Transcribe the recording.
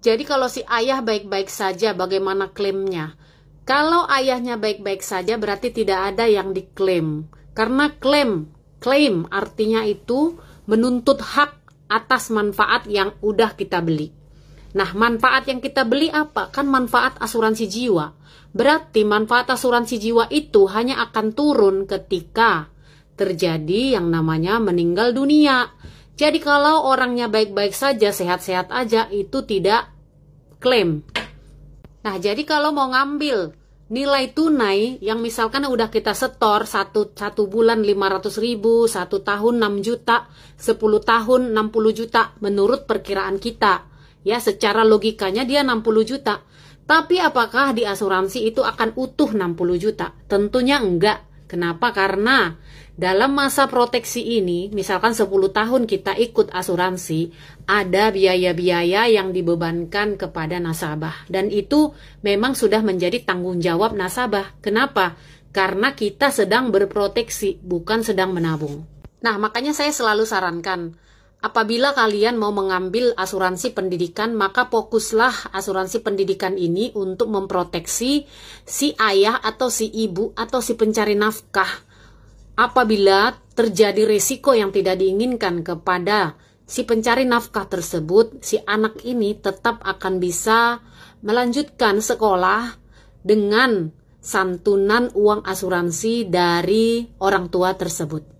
Jadi kalau si ayah baik-baik saja bagaimana klaimnya? Kalau ayahnya baik-baik saja berarti tidak ada yang diklaim. Karena klaim, klaim artinya itu menuntut hak atas manfaat yang udah kita beli. Nah, manfaat yang kita beli apa? Kan manfaat asuransi jiwa. Berarti manfaat asuransi jiwa itu hanya akan turun ketika terjadi yang namanya meninggal dunia. Jadi kalau orangnya baik-baik saja, sehat-sehat aja, itu tidak klaim. Nah, jadi kalau mau ngambil nilai tunai yang misalkan udah kita setor satu, satu bulan 500 ribu, satu tahun 6 juta, 10 tahun 60 juta menurut perkiraan kita. Ya, secara logikanya dia 60 juta. Tapi apakah di asuransi itu akan utuh 60 juta? Tentunya enggak Kenapa? Karena dalam masa proteksi ini, misalkan 10 tahun kita ikut asuransi, ada biaya-biaya yang dibebankan kepada nasabah. Dan itu memang sudah menjadi tanggung jawab nasabah. Kenapa? Karena kita sedang berproteksi, bukan sedang menabung. Nah, makanya saya selalu sarankan, Apabila kalian mau mengambil asuransi pendidikan, maka fokuslah asuransi pendidikan ini untuk memproteksi si ayah atau si ibu atau si pencari nafkah. Apabila terjadi risiko yang tidak diinginkan kepada si pencari nafkah tersebut, si anak ini tetap akan bisa melanjutkan sekolah dengan santunan uang asuransi dari orang tua tersebut.